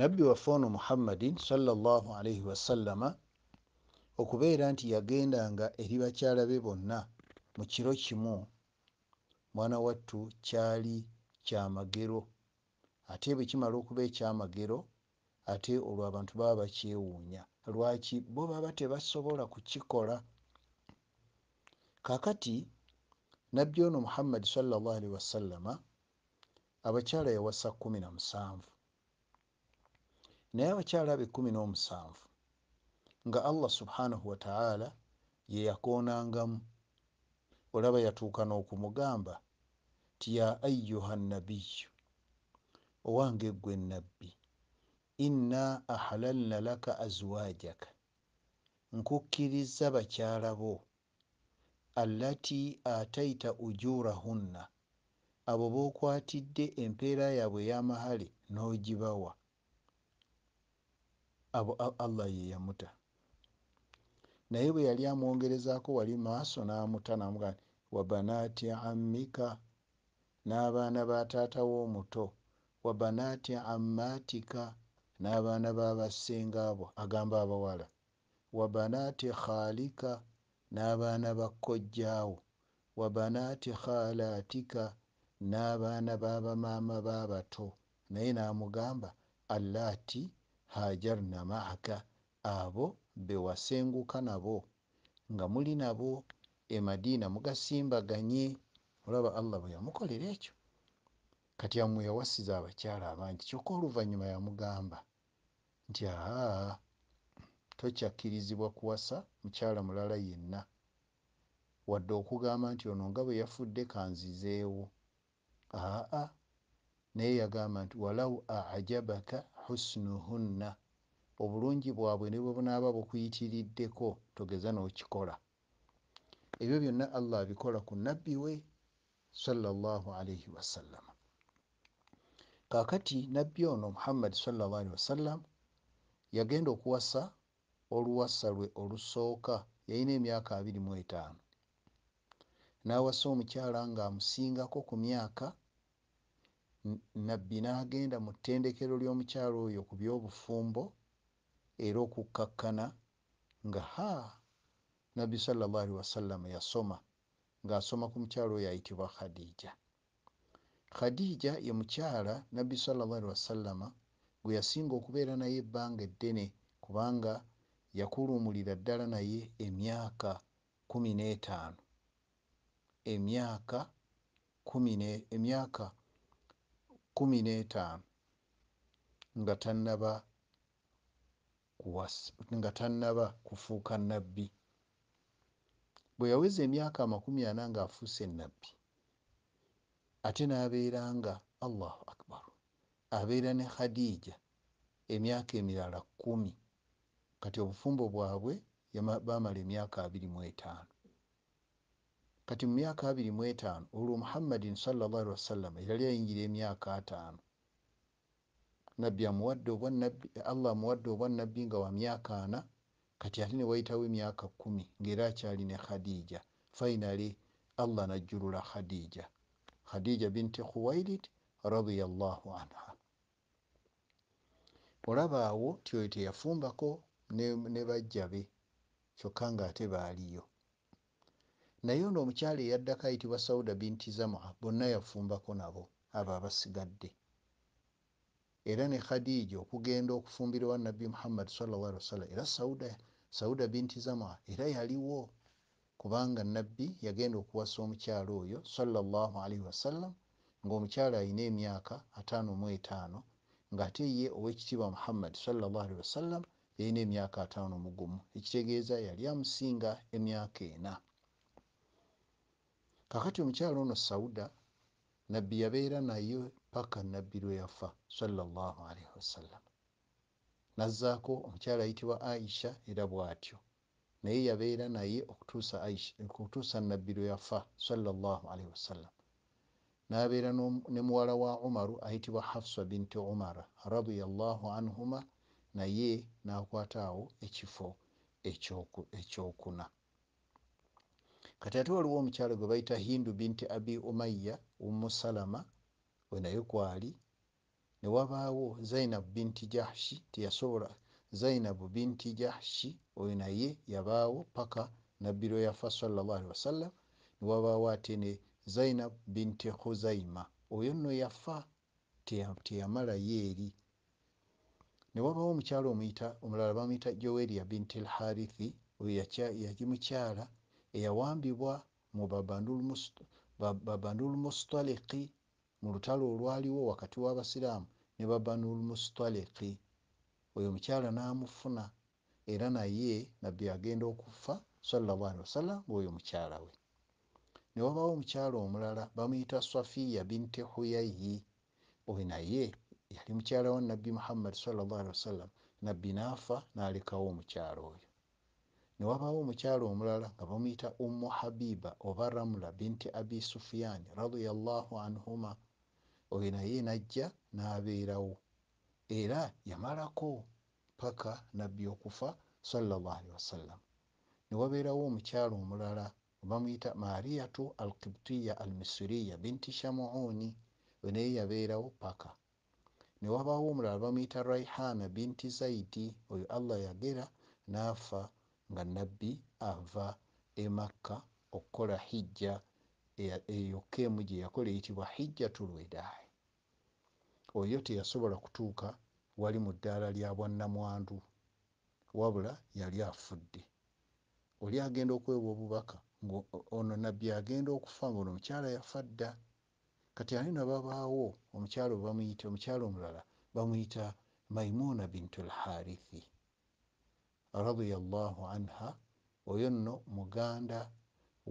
nabbi waffe ono muhammadin salllah alaihi wasallama okubeera nti yagendanga eri bakyala be bonna mu kiro kimu mwana wattu kyali kyamagero ate bwe kimala okuba ekyamagero ate olwo abantu baba bakyewuunya lwaki bo baba tebasobola kukikola kakati nabbi ono muhammadi salllah alaihi wasallama abakyala yawasa kumi na musanvu naye abakyala be 17 nga allah subhanahu wataala yeyakonangamu olaba yatuuka n'okumugamba ti ya ayuha nabiyu owange gwe nabbi inna ahalalna laka azwajaka nkukkiriza bakyala bo allati ataita ujurahunna abo b'okwatidde empeera yaabwe ey'amahale n'ogibawa abo allah yeyamuta naye bwe yali amwongerezaako wali maaso namuta namuga wabanaati ammika n'abaana bataata woomuto wabanaati ammaatika n'abaana babasenga abo agamba abawala wabanaati khaalika n'abaana bakkojjaawo wabanaati khaalaatika n'abaana babamaama baabato naye n'amugamba allaati hajarna maaka abo bewasenguka nabo nga muli nabo emadiina mugasimbaganye olaba allah bwe yamukolera ekyo kati amwe yawasiza abakyala abangi kyokka oluvanyuma yamugamba nti aa tokyakkirizibwa kuwasa mukyala mulala yenna wadde okugamba nti ono nga bwe yafudde kanzizeewo aa naye yagamba nti walau ajabaka husnuhunna obulungi bwabwe nibwe bunaaba bukuyitiriddeko togeza n'okikola ebyo byonna allah abikola ku nabbi we salllah alaihi wasallam kaakati nabbi ono muhammadi salllah alihi wasallam yagenda okuwasa oluwasa lwe olusooka yalina emyaka abiri mu etaano n'awasa omukyala ng'amusingako ku myaka nabbi n'agenda mu ttendekero ly'omukyalo oyo ku byobufumbo era okukkakkana nga ha nabbi salallahalihi wasallama yasoma ng'asoma ku mukyalo oyo ayitibwa khadija khadija ye mukyala nabbi salallahalihi wasallama gwe yasinga okubeera naye ebbanga eddene kubanga yakulumulira ddala naye emyaka kumi n'etaano emyaka kumi emyaka kumi n'etaano nga tannaba nga tannaba kufuuka nabbi bwe yaweza emyaka amakumi ana ngaafuuse nabbi ate n'abeera nga allahu akbaru abeera ne khadija emyaka emirala kumi kati obufumbo bwabwe bamala emyaka abiri mu etaano kati mu myaka abiri mu etaano olwo muhammadin salallahali wasallama yali ayingira emyaka ataano nabbi amuwadde obwanabbi allah amuwadde obwanabbi nga wa myaka ana kati ate ne wayitawo emyaka kumi ngaera akyali ne khadija fainali allah najjulula khadija khadija binti khuwailid radiallahu anha olabaawo tyoyo teyafumbako ne bajja be kyokka ngaate baaliyo naye nti omukyala eyaddako ayitibwa sauda binti zamua bonna yafumbako nabo abo abasigadde era ne khadija okugenda okufumbirawa nabbi muhammad salla wasalam era sauda, sauda binti zamua era yaliwo kubanga nabbi yagenda okuwasa omukyala oyo salalaalii wasallam ngaomukyala ayina emyaka ataano mu etaano ngaate ye owekitiibwa muhammad salalaali wasallam yayina emyaka ataano mugumu ekitegeeza yali amusinga emyaka ena kakati omukyala ono sawuda nabbi yabeera naye paka nabbi lwe yafa salllahalaihi wasallam nazzaako omukyala ayitibwa aisha era bw'atyo naye yabeera naye okutuusa nabbi lwe yafa salllahalaihi wasallam nabeera ne muwala wa umaru ayitibwa hafsa binti umara radiallahu anhuma naye nakwataawo ekifo ekyokuna eh, kati ate waliwo omukyalo gwe bayita hindu binti abi umaya umusalama wenaye kwali newabaawo zainab binti jahshi teyasobola zainabu binti jahshi oyo naye yabaawo paka nabbiro yafa salllahalii wasallam newabaawo ate ne zainab binti khuzaima oyo nno yafa teyamalayo eri newabaawo omukyalo omuyita omulala bamuyita joweria binti lharithi oyo yagimukyala ya eyawambibwa mu babanul mustaliki mu lutalo olwaliwo wakati w'abasiraamu ne babanul mustaliki oyo omukyala n'amufuna era naye nabbi agenda okufa salwasalam oyo mukyala we ne wabaawo omukyala omulala bamuyita safiya binti huyayi oyo naye yali mukyala wa nabbi muhammadi salwasalam nabbi n'afa n'alekawo omukyala oyo ne wabaawo omukyalo omulala nga bamuyita ummu habiba oba ramula binti abi sufiyaani radiallahu anhuma oyo naye najja n'abeerawo era yamalako paka nabbi okufa salllahalihi wasallam ne wabeerawo omukyalo omulala bamuyita mariyatu al kibtiya al misiriya binti shamuuni onaye yabeerawo paka ne wabaawo omulala bamuyita raihana binti zaidi oyo allah yagera n'afa nga nabbi ava e makka okukola hijja eyokka emu gye yakola eyitibwa hijjatu lwedaayi oyo teyasobola kutuuka wali mu ddaala lya bwannamwandu wabula yali afudde oli agenda okwewa obubaka ono nabbi agenda okufa ngaono omukyala yafadda kati ani nababaawo omukyala obamuyita omukyala omulala bamuyita maimuna bintu elharithi radiallahu anha oyo nno muganda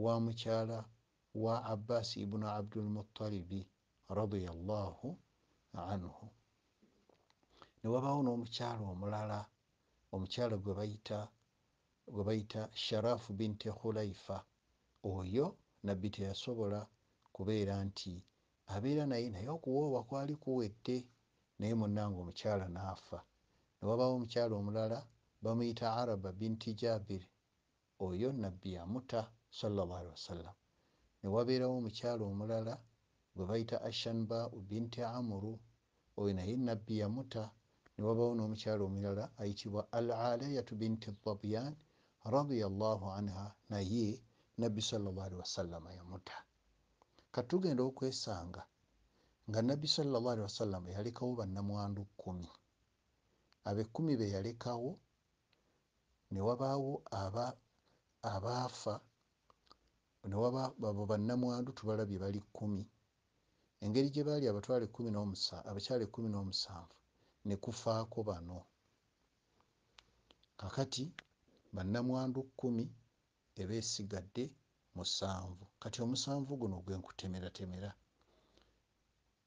wa mukyala wa abbasi ibunu abdulmutalibi radiallahu anhu ne wabaawo n'omukyala omulala omukyala gwe bayita sharafu binti khulaifa oyo nabbi teyasobola kubeera nti abeera naye naye okuwoowa kwali kuwedde naye munnanga omukyala naafa ne wabaawo omukyala omulala bamuyita araba binti jabir oyo nabbi yamuta salallahali wasallam newabeerawo omukyalo omulala gwe bayita ashanba binti amuru oyo naye nabbi yamuta newabawo n'omukyalo omulala ayitibwa al aliyatu binti tabyan radiallahu anha naye nabbi salallahali wasallama yamuta katugenda okwesanga nga nabbi salallahali wasallama yalekawo bannamwandu kkumi abekkumi beyalekawo ne wabaawo aba abaafa ne waba abo bannamwandu tubalabye bali kkumi engeri gye baali abatwala ekumi nomusanvu abakyala ekumi n'omusanvu ne kufaako bano kakati bannamwandu kkumi ebeesigadde musanvu kati omusanvu guno gwenkutemeratemera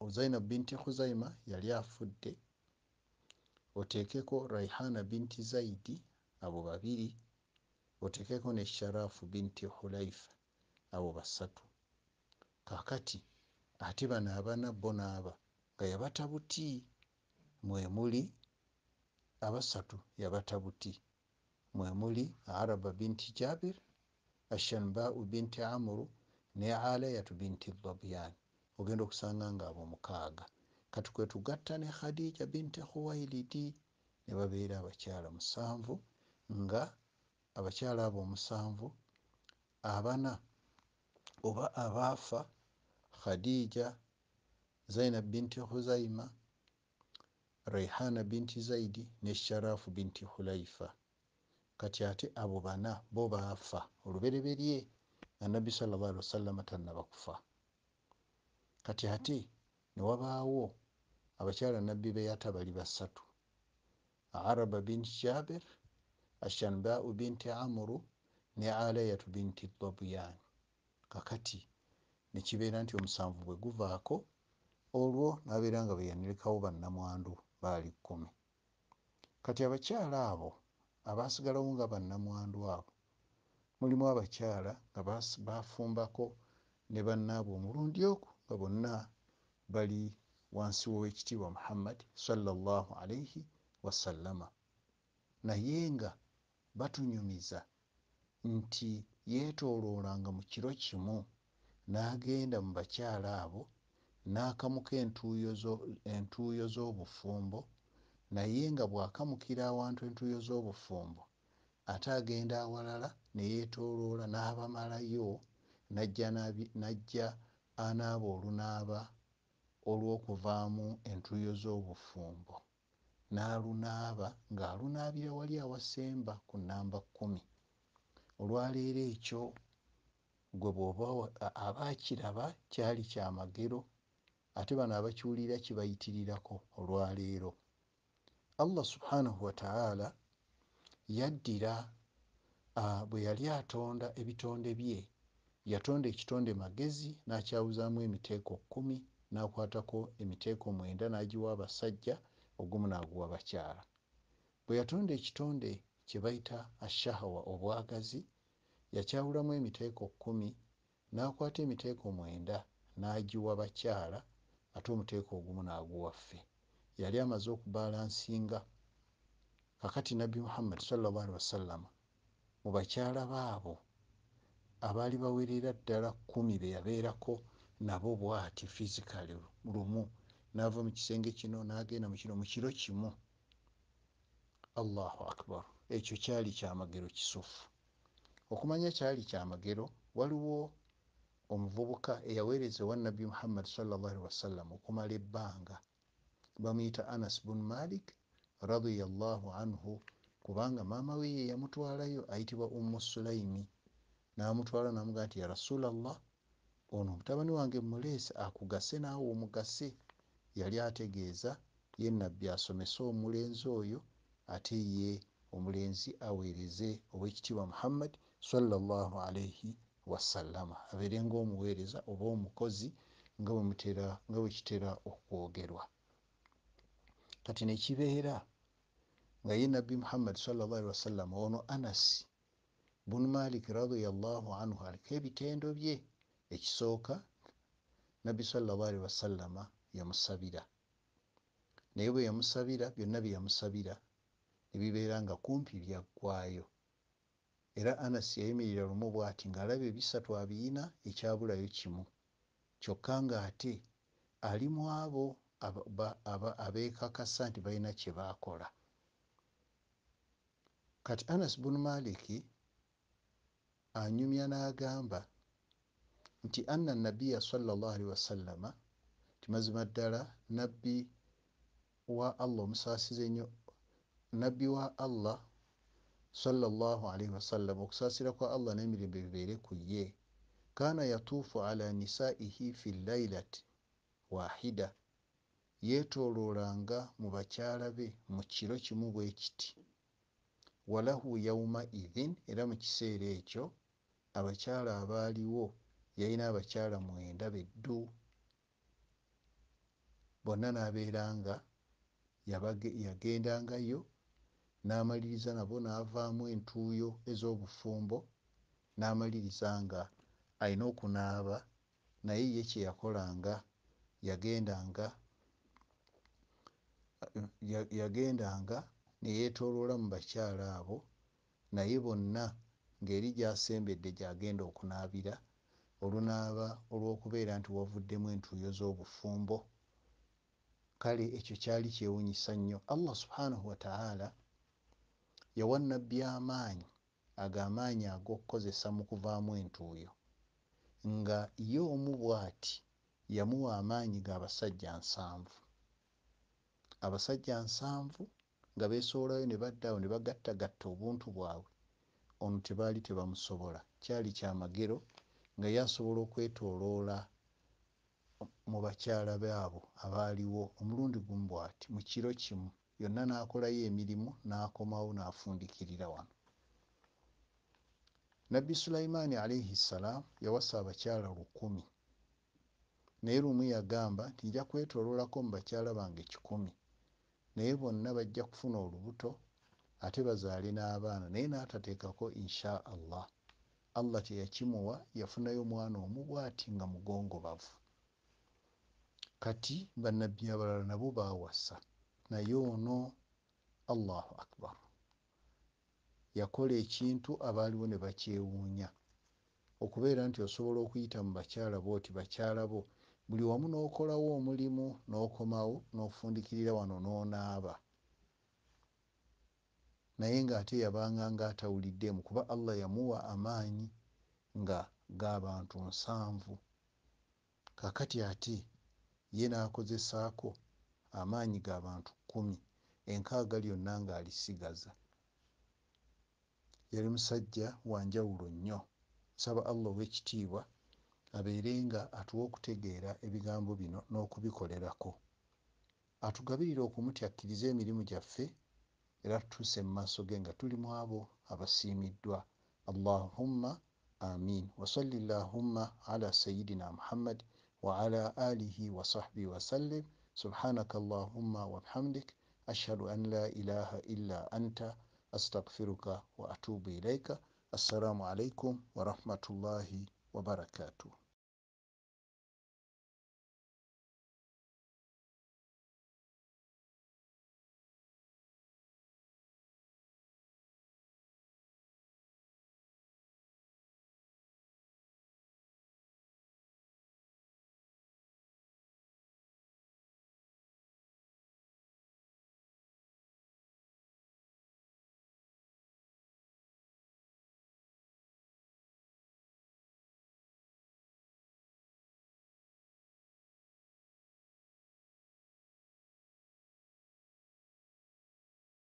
ozainab binti huzaima yali afudde oteekeko raihana binti zaidi abo babiri otekeko ne sharafu binti hulaifa abo basatu kakati ate bano abana bo naaba nga yabata buti mwemuli abasatu yabata buti mwemuli araba binti jabir ashanbau binti amuru ne alayatu binti dabyan ogenda okusanga nga abo mukaaga kati kwetugatta ne khadija binti khuwailidi ne babeera abakyala musanvu nga abakyala abo omusanvu abana oba abaafa khadiija zainab binti khuzaima raihana binti zaidi ne sharafu binti khulaifa kati ate abo bana bo baafa olubereberye anabi salallah ali wasallama tanabakufa kati ate newabaawo abakyala nabbi beyata bali basatu araba binti jaber ashanbau binti amuru ne alayatu binti dabyan kakati nekibeera nti omusanvu bweguvaako olwo nabeera nga beyanirekawo bannamwandu baali kkumi kati abakyala abo abasigalawo nga bannamwandu abo mulimu abakyala nga bafumbako ne bannaabwe omulundi ogu nga bonna bali wansi wowekitiibwa muhammad salllah alaihi wasallama naye nga batunyumiza nti yeetoloolanga mu kiro kimu n'agenda mu bakyala abo n'akamuka entuuyo z'obufumbo naye nga bw'akamukira awantu entuuyo z'obufumbo ate agenda awalala ne yeetoloola n'abamalayo najja anaaba olunaaba olw'okuvaamu entuuyo z'obufumbo n'alunaaba ng'alunaabira wali awasemba ku namba kkumi olwaleero ekyo gwe bwoba abaakiraba kyali kya magero ate bano abakiwulira kibayitirirako olwaleero allah subhanahu wataala yaddira bwe yali atonda ebitonde bye yatonda ekitonde magezi n'akyawuzaamu emiteeko kkumi n'akwatako emiteeko mwenda n'agiwa abasajja ogumu naguwa bakyala bwe yatonda ekitonde kye bayita ashahawa obwagazi yakyawulamu emiteeko kkumi n'akwata emiteeko mwenda n'agiwa bakyala ate omuteeko ogumu naguwaffe yali amaze okubalansinga kakati nabbi muhammad salllahu alihi wasallama mu bakyala baabo abaali bawerera ddala kkumi be yabeerako nabo bwati fisikali lumu nava mukisenge kino nagenda mukino mukiro kimu allahu akbar ekyo kyali kyamagero kisufu okumanya kyali kyamagero waliwo omuvubuka eyaweereza wa nabi muhammad salllahali wasallam okumala ebbanga bamuyita anas bunu malik radiallahu anhu kubanga maama we ye yamutwalayo ayitibwa ummu sulaimi namutwala namugaa nti ya rasulllah ono omutabani wange mulesi akugase naawe omugase yali ategeeza ye nabbi asomese omulenzi oyo ate ye omulenzi aweereze oweekitiibwa muhammad salallahu alaihi wasallama abeere ngaomuweereza oba omukozi nga bwekitera okwogerwa kati nekibeera nga ye nabbi muhammad salallahalihi wasallama ono anasi bunu malik radiallahu anhu aliko ebitendo bye ekisooka nabbi salallahalihi wasallama yamusabira naye bwe yamusabira byonna bye yamusabira ne bibeera nga kumpi byaggwayo era anasi yayimirira lumu bwati ng'alaba ebisatu abiina ekyabulayo kimu kyokka ng'ate ali mu abo abeekakasa nti balina kye baakola kati anasi bunu maliki anyumya n'agamba nti anna nabiya salllahalihi wasallama kimazima ddala nabbi wa allah omusaasize nnyo nabbi wa allah salllah alaihi wasallam okusaasira kwa allah n'emirembe bibeere ku ye kaana yatuufu ala nisaihi fi lailat waahida yeetoloolanga mu bakyala be mu kiro kimu bwe kiti walahu yaumaidhin era mu kiseera ekyo abakyala abaaliwo yalina abakyala mwenda beddu bonna nabeeranga yagendangayo namaliriza nabo navaamu entuuyo ez'obufumbo namaliriza nga ayina okunaaba naye ye kyeyakolanga yagendanga yagendanga neyeetoloola mu bakyala abo naye bonna ngeri gyasembedde gyagenda okunaabira olunaaba olw'okubeera nti wavuddemu entuuyo z'obufumbo kale ekyo kyali kyewunyisa nnyo allah subhanahu wataala yawanabbi amaanyi ago amaanyi ag'okukozesa mu kuvaamu entuuyo nga ye omu bw'ati yamuwa amaanyi ga basajja nsanvu abasajja nsanvu nga beesobolayo ne baddaawo ne bagattagatta obuntu bwabwe ono tebaali tebamusobola kyali kyamagero nga ye asobola okwetooloola mu bakyala baabo abaaliwo omulundi gumu bwati mu kiro kimu yonna n'akolayo emirimu n'akomawo n'afundikirira wano nabbi sulaimaani alaihi ssalaamu yawasa abakyala lukumi naye lumu yagamba nti nja kwetoloolako mu bakyala bange kikumi naye bonna bajja kufuna olubuto ate bazaale n'abaana naye n'atateekako insha allah allah teyakimuwa yafunayo omwana omubwati nga mugongobavu kati bannabbi abalala nabo bawasa naye ono allahu akbar yakola ekintu abaaliwo ne bakyewuunya okubeera nti osobola okuyita mu bakyala bo oti bakyala bo buli wamu n'okolawo omulimu n'okomawo n'ofundikirira wano n'onaaba naye ng'ate yabanga nga atawuliddemu kuba allah yamuwa amaanyi nga g'abantu nsanvu kakati ate ye n'akozesaako amaanyi ga bantu kkumi enkaaga lyonna ng'alisigaza yali musajja wanjawulo nnyo nsaba allah ow'ekitiibwa abeerenga atuwa okutegeera ebigambo bino n'okubikolerako atugabirira okumutyakkiriza emirimu gyaffe era tutuuse mu maaso ge nga tuli mu abo abasiimiddwa allahumma amin wasalli llahumma ala sayidina muhammadi وعلى آله وصحبه وسلم سبحانك اللهم وبحمدك أشهد أن لا إله إلا أنت أستغفرك وأتوب إليك السلام عليكم ورحمة الله وبركاته